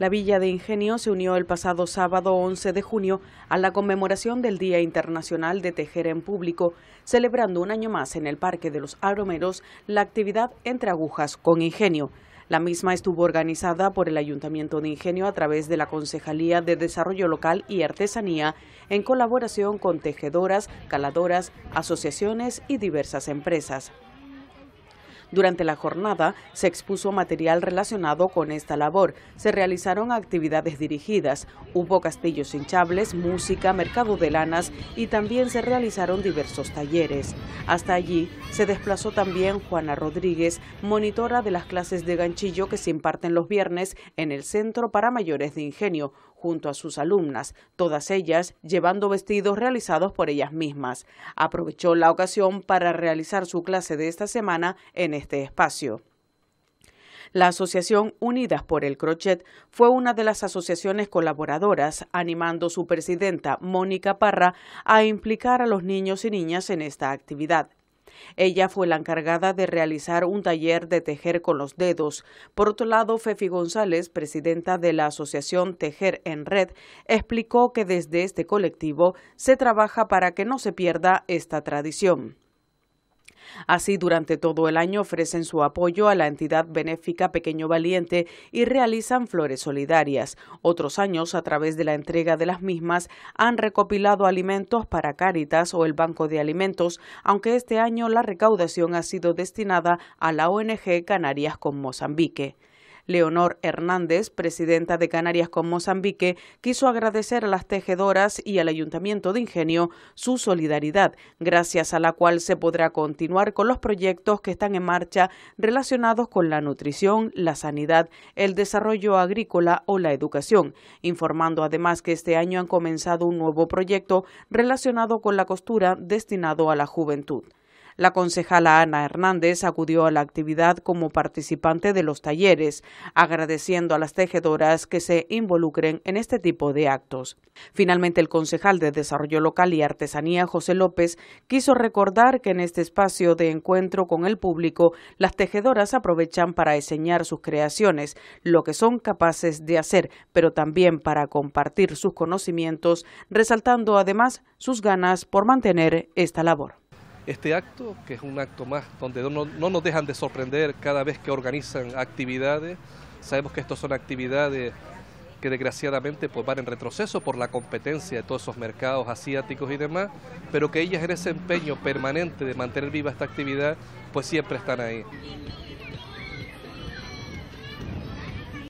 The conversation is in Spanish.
La Villa de Ingenio se unió el pasado sábado 11 de junio a la conmemoración del Día Internacional de Tejer en Público, celebrando un año más en el Parque de los Abromeros la actividad Entre Agujas con Ingenio. La misma estuvo organizada por el Ayuntamiento de Ingenio a través de la Concejalía de Desarrollo Local y Artesanía en colaboración con tejedoras, caladoras, asociaciones y diversas empresas. Durante la jornada se expuso material relacionado con esta labor, se realizaron actividades dirigidas, hubo castillos hinchables, música, mercado de lanas y también se realizaron diversos talleres. Hasta allí se desplazó también Juana Rodríguez, monitora de las clases de ganchillo que se imparten los viernes en el Centro para Mayores de Ingenio, junto a sus alumnas, todas ellas llevando vestidos realizados por ellas mismas. Aprovechó la ocasión para realizar su clase de esta semana en este espacio. La Asociación Unidas por el Crochet fue una de las asociaciones colaboradoras, animando su presidenta, Mónica Parra, a implicar a los niños y niñas en esta actividad. Ella fue la encargada de realizar un taller de tejer con los dedos. Por otro lado, Fefi González, presidenta de la Asociación Tejer en Red, explicó que desde este colectivo se trabaja para que no se pierda esta tradición. Así, durante todo el año ofrecen su apoyo a la entidad benéfica Pequeño Valiente y realizan flores solidarias. Otros años, a través de la entrega de las mismas, han recopilado alimentos para Cáritas o el Banco de Alimentos, aunque este año la recaudación ha sido destinada a la ONG Canarias con Mozambique. Leonor Hernández, presidenta de Canarias con Mozambique, quiso agradecer a las tejedoras y al Ayuntamiento de Ingenio su solidaridad, gracias a la cual se podrá continuar con los proyectos que están en marcha relacionados con la nutrición, la sanidad, el desarrollo agrícola o la educación, informando además que este año han comenzado un nuevo proyecto relacionado con la costura destinado a la juventud. La concejala Ana Hernández acudió a la actividad como participante de los talleres, agradeciendo a las tejedoras que se involucren en este tipo de actos. Finalmente, el concejal de Desarrollo Local y Artesanía, José López, quiso recordar que en este espacio de encuentro con el público, las tejedoras aprovechan para enseñar sus creaciones, lo que son capaces de hacer, pero también para compartir sus conocimientos, resaltando además sus ganas por mantener esta labor este acto, que es un acto más donde no, nos dejan de sorprender cada vez que organizan actividades. Sabemos que estas son actividades que desgraciadamente pues, van en retroceso por la competencia de todos esos mercados asiáticos y demás, pero que ellas en ese empeño permanente de mantener viva esta actividad, pues siempre están ahí.